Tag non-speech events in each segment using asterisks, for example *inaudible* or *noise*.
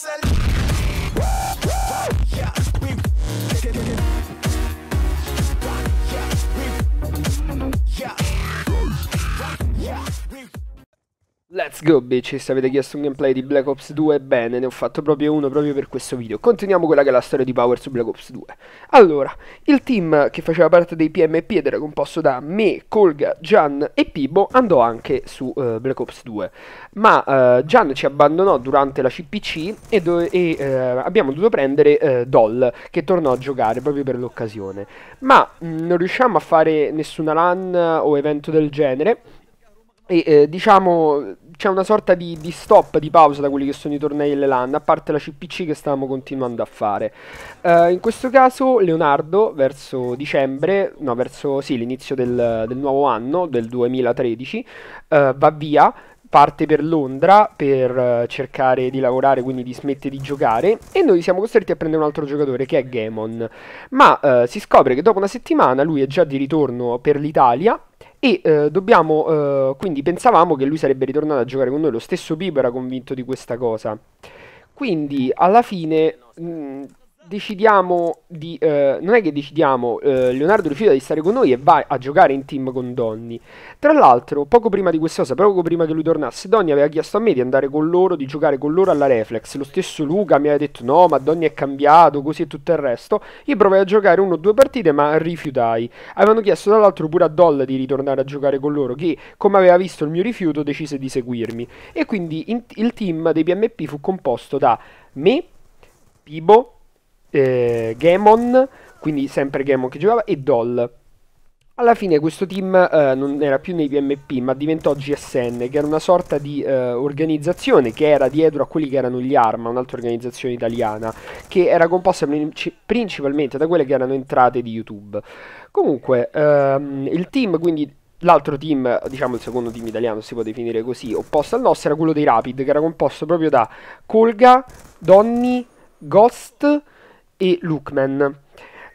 Yeah, we yeah, we yeah. Let's go bitches, se avete chiesto un gameplay di Black Ops 2, bene, ne ho fatto proprio uno proprio per questo video. Continuiamo quella che è la storia di Power su Black Ops 2. Allora, il team che faceva parte dei PMP ed era composto da me, Colga, Gian e Pibo andò anche su uh, Black Ops 2. Ma uh, Gian ci abbandonò durante la CPC e, e uh, abbiamo dovuto prendere Doll che tornò a giocare proprio per l'occasione. Ma mh, mm, non riusciamo a fare nessuna LAN o evento del genere e eh, diciamo c'è una sorta di, di, stop, di pausa da quelli che sono i tornei e LAN, a parte la CPC che stavamo continuando a fare. Uh, in questo caso Leonardo verso dicembre, no verso sì, l'inizio del, del, nuovo anno, del 2013, uh, eh, va via, parte per Londra per uh, cercare di lavorare, quindi di smette di giocare e noi siamo costretti a prendere un altro giocatore che è Gaemon. Ma uh, si scopre che dopo una settimana lui è già di ritorno per l'Italia e eh, dobbiamo, eh, quindi pensavamo che lui sarebbe ritornato a giocare con noi, lo stesso Pipo era convinto di questa cosa. Quindi alla fine mh, mm, decidiamo di... Eh, non è che decidiamo, eh, Leonardo rifiuta di stare con noi e va a giocare in team con Donny. Tra l'altro, poco prima di questa cosa, poco prima che lui tornasse, Donny aveva chiesto a me di andare con loro, di giocare con loro alla Reflex. Lo stesso Luca mi aveva detto no, ma Donny è cambiato, così e tutto il resto. Io provai a giocare uno o due partite, ma rifiutai. Avevano chiesto tra l'altro pure a Doll di ritornare a giocare con loro, che, come aveva visto il mio rifiuto, decise di seguirmi. E quindi il team dei PMP fu composto da me, Pibo, eh, Gamon, quindi sempre Gamon che giocava, e Doll. Alla fine questo team eh, non era più nei PMP ma diventò GSN che era una sorta di eh, organizzazione che era dietro a quelli che erano gli ARMA, un'altra organizzazione italiana che era composta principalmente da quelle che erano entrate di YouTube. Comunque ehm, il team quindi L'altro team, diciamo il secondo team italiano, si può definire così, opposto al nostro, era quello dei Rapid, che era composto proprio da Colga, Donny, Ghost, e Lookman.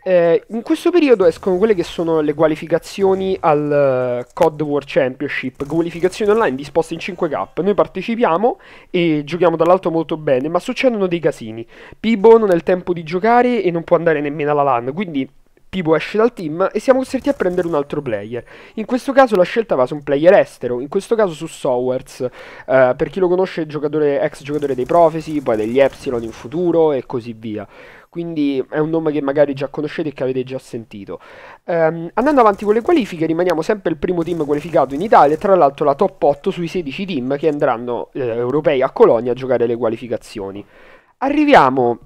Eh, in questo periodo escono quelle che sono le qualificazioni al uh, COD World Championship, qualificazioni online disposte in 5 gap. Noi partecipiamo e giochiamo dall'alto molto bene, ma succedono dei casini. Pibo non ha il tempo di giocare e non può andare nemmeno alla LAN, quindi Pibo esce dal team e siamo costretti a prendere un altro player. In questo caso la scelta va su un player estero, in questo caso su Sowers. Uh, eh, per chi lo conosce, giocatore, ex giocatore dei Profesi, poi degli Epsilon in futuro e così via quindi è un nome che magari già conoscete e che avete già sentito. Um, andando avanti con le qualifiche, rimaniamo sempre il primo team qualificato in Italia, tra l'altro la top 8 sui 16 team che andranno eh, europei a Colonia a giocare le qualificazioni. Arriviamo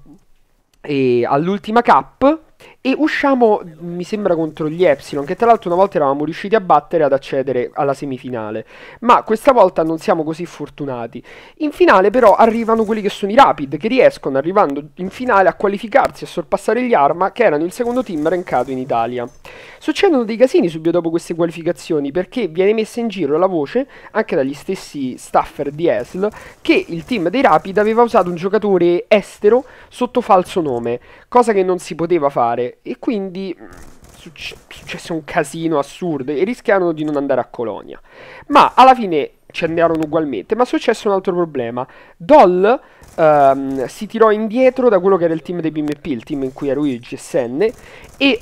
eh, all'ultima cap e usciamo, mi sembra, contro gli Epsilon, che tra l'altro una volta eravamo riusciti a battere ad accedere alla semifinale. Ma questa volta non siamo così fortunati. In finale però arrivano quelli che sono i Rapid, che riescono, arrivando in finale, a qualificarsi e sorpassare gli Arma, che erano il secondo team rankato in Italia. Succedono dei casini subito dopo queste qualificazioni, perché viene messa in giro la voce, anche dagli stessi staffer di ESL, che il team dei Rapid aveva usato un giocatore estero sotto falso nome, cosa che non si poteva fare e, quindi mm, succ- successe un casino assurdo e rischiarono di non andare a Colonia. Ma alla fine ci andarono ugualmente. Ma successe un altro problema. Doll ehm, si tirò indietro da quello che era il team dei BMP, il team in cui ero io, il GSN, e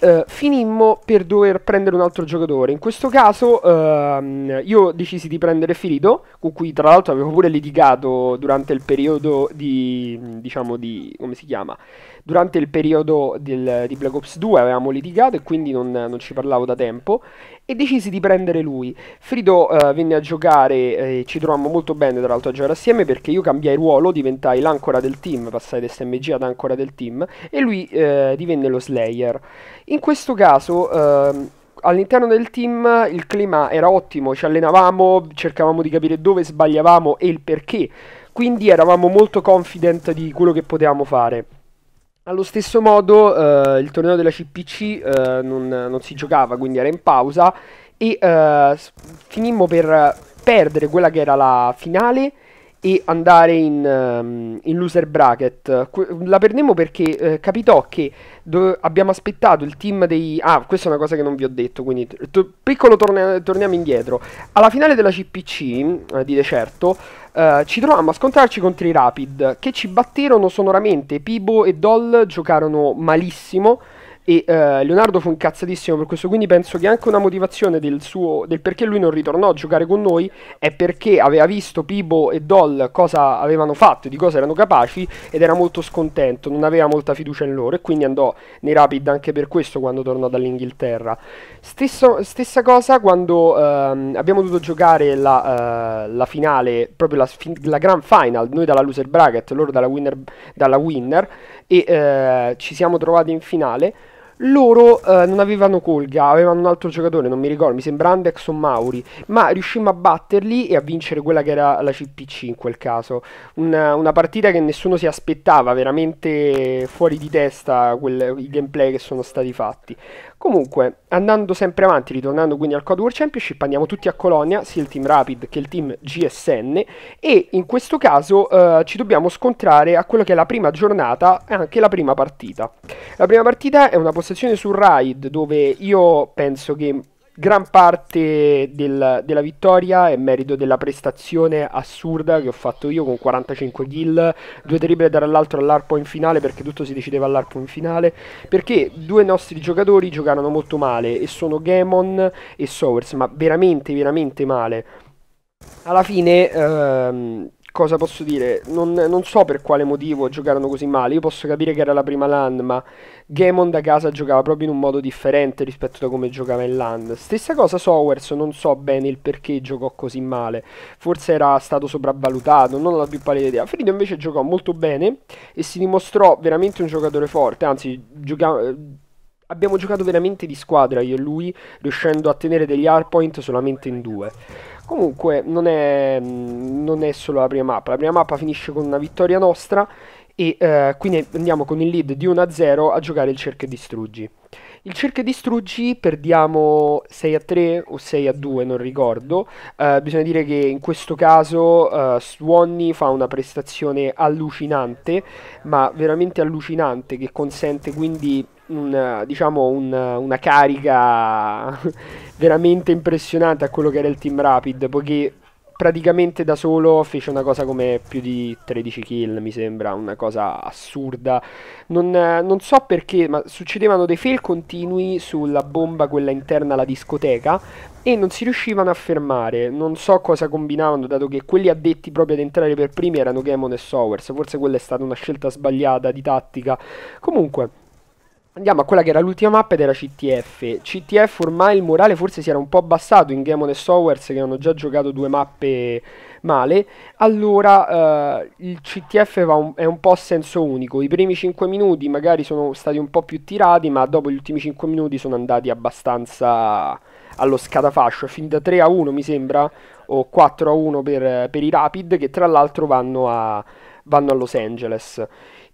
eh, finimmo per dover prendere un altro giocatore. In questo caso ehm, io decisi di prendere Firido, con cui tra l'altro avevo pure litigato durante il periodo di, diciamo, di, come si chiama? Durante il periodo del, di Black Ops 2 avevamo litigato e quindi non, non ci parlavo da tempo e decisi di prendere lui. Frido uh, venne a giocare, eh, e ci trovammo molto bene tra l'altro a giocare assieme perché io cambiai ruolo, diventai l'ancora del team, passai da SMG ad ancora del team e lui eh, divenne lo Slayer. In questo caso... Uh, all'interno del team il clima era ottimo, ci allenavamo, cercavamo di capire dove sbagliavamo e il perché, quindi eravamo molto confident di quello che potevamo fare. Allo stesso modo eh, il torneo della CPC eh, non, non, si giocava, quindi era in pausa e eh, finimmo per perdere quella che era la finale e andare in, ehm, in loser bracket. La perdemmo perché eh, capitò che do- abbiamo aspettato il team dei... Ah, questa è una cosa che non vi ho detto, quindi to- piccolo torne- torniamo indietro. Alla finale della CPC, eh, di certo, eh, ci troviamo a scontrarci contro i Rapid, che ci batterono sonoramente. Pibo e Doll giocarono malissimo. E eh, Leonardo fu incazzatissimo per questo, quindi penso che anche una motivazione del, suo, del perché lui non ritornò a giocare con noi è perché aveva visto Pibo e Doll cosa avevano fatto, di cosa erano capaci ed era molto scontento, non aveva molta fiducia in loro e quindi andò nei Rapid anche per questo quando tornò dall'Inghilterra. Stesso, stessa cosa quando ehm, abbiamo dovuto giocare la, eh, la finale, proprio la, la, grand final, noi dalla loser bracket, loro dalla winner, dalla winner e eh, ci siamo trovati in finale loro eh, non avevano Colga, avevano un altro giocatore, non mi ricordo, mi sembra Andex o Mauri, ma riuscimmo a batterli e a vincere quella che era la CPC in quel caso. Una, una partita che nessuno si aspettava, veramente fuori di testa quel, i gameplay che sono stati fatti. Comunque, andando sempre avanti, ritornando quindi al Code War Championship, andiamo tutti a Colonia, sia il team Rapid che il team GSN, e in questo caso eh, ci dobbiamo scontrare a quello che è la prima giornata e anche la prima partita. La prima partita è una possessione su Raid, dove io penso che gran parte del, della vittoria è merito della prestazione assurda che ho fatto io con 45 kill, due terribili dall'altro all'arpo in finale perché tutto si decideva all'arpo in finale, perché due nostri giocatori giocarono molto male e sono Gamon e Sowers, ma veramente veramente male. Alla fine ehm, cosa posso dire? Non, non, so per quale motivo giocarono così male. Io posso capire che era la prima LAN, ma Gaemon da casa giocava proprio in un modo differente rispetto da come giocava in LAN. Stessa cosa Sowers, non so bene il perché giocò così male. Forse era stato sopravvalutato, non ho la più pallida idea. Frido invece giocò molto bene e si dimostrò veramente un giocatore forte. Anzi, giocava abbiamo giocato veramente di squadra io e lui, riuscendo a tenere degli hard solamente in due. Comunque non è, mm, non è solo la prima mappa, la prima mappa finisce con una vittoria nostra e eh, quindi andiamo con il lead di 1-0 a a giocare il cerca distruggi. Il cerca distruggi perdiamo 6 a 3 o 6 a 2, non ricordo. Eh, bisogna dire che in questo caso eh, Swanny fa una prestazione allucinante, ma veramente allucinante, che consente quindi un, diciamo un, una carica *laughs* veramente impressionante a quello che era il Team Rapid, poiché praticamente da solo fece una cosa come più di 13 kill, mi sembra, una cosa assurda. Non, non so perché, ma succedevano dei fail continui sulla bomba, quella interna alla discoteca, e non si riuscivano a fermare. Non so cosa combinavano, dato che quelli addetti proprio ad entrare per primi erano Gamon e Sowers. Forse quella è stata una scelta sbagliata di tattica. Comunque. Andiamo a quella che era l'ultima mappa ed era CTF. CTF ormai il morale forse si era un po' abbassato in Game on Sowers che hanno già giocato due mappe male. Allora eh, il CTF un, è un po' a senso unico. I primi 5 minuti magari sono stati un po' più tirati, ma dopo gli ultimi 5 minuti sono andati abbastanza allo scatafascio. Fin da 3 a 1 mi sembra, o 4 a 1 per, per i Rapid, che tra l'altro vanno, vanno a Los Angeles.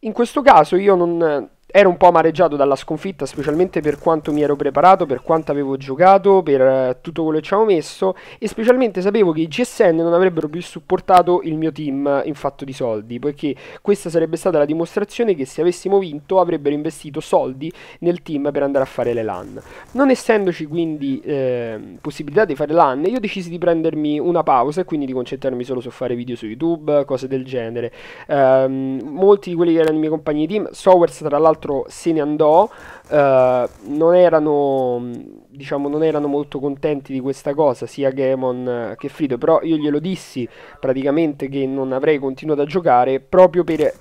In questo caso io non ero un po' amareggiato dalla sconfitta, specialmente per quanto mi ero preparato, per quanto avevo giocato, per eh, tutto quello che ci avevo messo e specialmente sapevo che i GSN non avrebbero più supportato il mio team eh, in fatto di soldi, poiché questa sarebbe stata la dimostrazione che se avessimo vinto avrebbero investito soldi nel team per andare a fare le LAN. Non essendoci quindi eh, possibilità di fare LAN, io decisi di prendermi una pausa e quindi di concentrarmi solo su fare video su YouTube, cose del genere. Um, molti di quelli che erano i miei compagni di team, Sowers tra l'altro l'altro se ne andò, eh, non, erano, diciamo, non erano molto contenti di questa cosa, sia Gaemon eh, che Frido, però io glielo dissi praticamente che non avrei continuato a giocare proprio per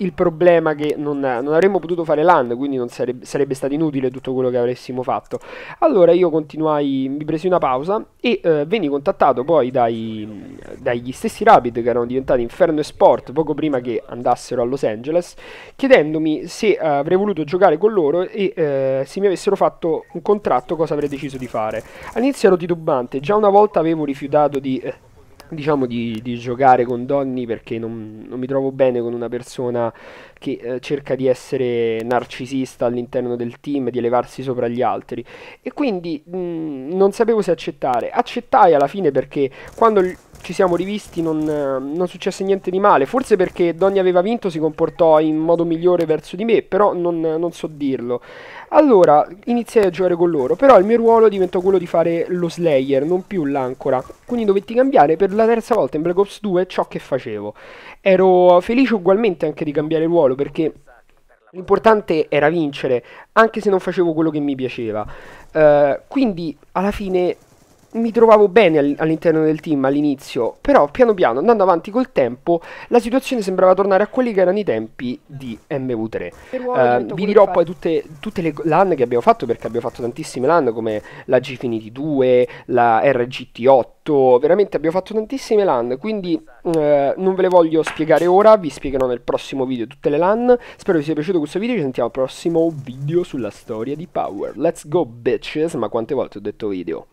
il problema è che non, non, avremmo potuto fare land, quindi sarebbe, sarebbe, stato inutile tutto quello che avessimo fatto. Allora io continuai, mi presi una pausa e eh, venni contattato poi dai, dagli stessi Rabbit che erano diventati Inferno e Sport poco prima che andassero a Los Angeles, chiedendomi se eh, avrei voluto giocare con loro e eh, se mi avessero fatto un contratto cosa avrei deciso di fare. All'inizio ero titubante, già una volta avevo rifiutato di eh, diciamo di, di giocare con Donny perché non, non mi trovo bene con una persona che eh, cerca di essere narcisista all'interno del team, di elevarsi sopra gli altri. E quindi mh, mm, non sapevo se accettare. Accettai alla fine perché quando ci siamo rivisti non, eh, non, successe niente di male, forse perché Donny aveva vinto si comportò in modo migliore verso di me, però non, non, so dirlo. Allora iniziai a giocare con loro, però il mio ruolo diventò quello di fare lo slayer, non più l'ancora, quindi dovetti cambiare per la terza volta in Black Ops 2 ciò che facevo. Ero felice ugualmente anche di cambiare ruolo, ruolo perché l'importante era vincere, anche se non facevo quello che mi piaceva. Uh, quindi alla fine mi trovavo bene all'interno del team all'inizio, però piano piano andando avanti col tempo la situazione sembrava tornare a quelli che erano i tempi di MV3. Uh, eh, vi dirò poi tutte, tutte, le LAN che abbiamo fatto perché abbiamo fatto tantissime LAN come la Gfinity 2, la RGT8, veramente abbiamo fatto tantissime LAN, quindi uh, non ve le voglio spiegare ora, vi spiegherò nel prossimo video tutte le LAN. Spero vi sia piaciuto questo video, ci sentiamo al prossimo video sulla storia di Power. Let's go bitches, ma quante volte ho detto video?